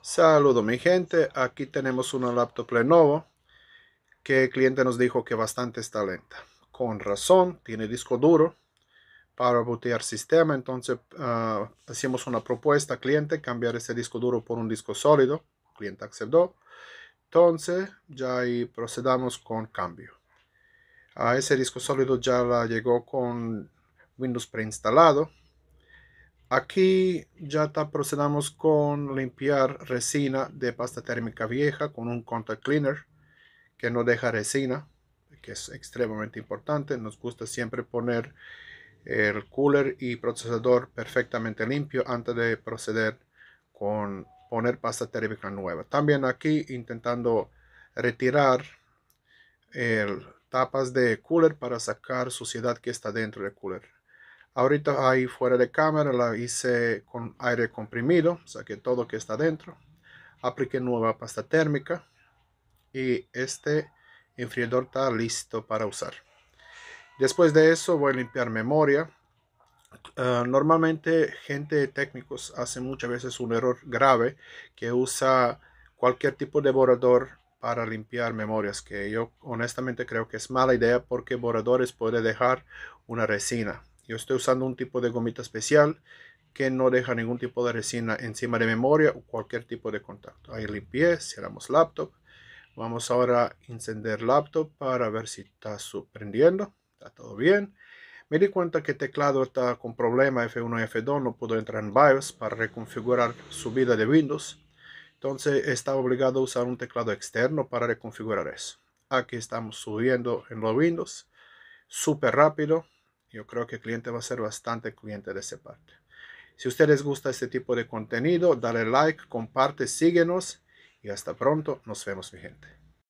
Saludo mi gente, aquí tenemos una laptop Lenovo que el cliente nos dijo que bastante está lenta. Con razón, tiene disco duro para botear sistema, entonces ah, hacemos una propuesta al cliente cambiar ese disco duro por un disco sólido, el cliente aceptó, entonces ya ahí procedamos con cambio. A ah, ese disco sólido ya la llegó con Windows preinstalado, Aquí ya procedamos con limpiar resina de pasta térmica vieja con un contact cleaner que no deja resina, que es extremadamente importante. Nos gusta siempre poner el cooler y procesador perfectamente limpio antes de proceder con poner pasta térmica nueva. También aquí intentando retirar tapas de cooler para sacar suciedad que está dentro del cooler. Ahorita ahí fuera de cámara la hice con aire comprimido, saqué todo que está dentro. Apliqué nueva pasta térmica y este enfriador está listo para usar. Después de eso voy a limpiar memoria. Ah, normalmente gente técnicos hace muchas veces un error grave que usa cualquier tipo de borrador para limpiar memorias, que yo honestamente creo que es mala idea porque borradores puede dejar una resina yo estoy usando un tipo de gomita especial que no deja ningún tipo de resina encima de memoria o cualquier tipo de contacto. Ahí limpié, cerramos laptop. Vamos ahora a encender laptop para ver si está sorprendiendo. Está todo bien. Me di cuenta que el teclado está con problema F1 y F2, no pudo entrar en BIOS para reconfigurar su de Windows. Entonces estaba obligado a usar un teclado externo para reconfigurar eso. Aquí estamos subiendo en los Windows, súper rápido. Yo creo que el cliente va a ser bastante cliente de esa parte. Si ustedes gusta este tipo de contenido, dale like, comparte, síguenos y hasta pronto. Nos vemos, mi gente.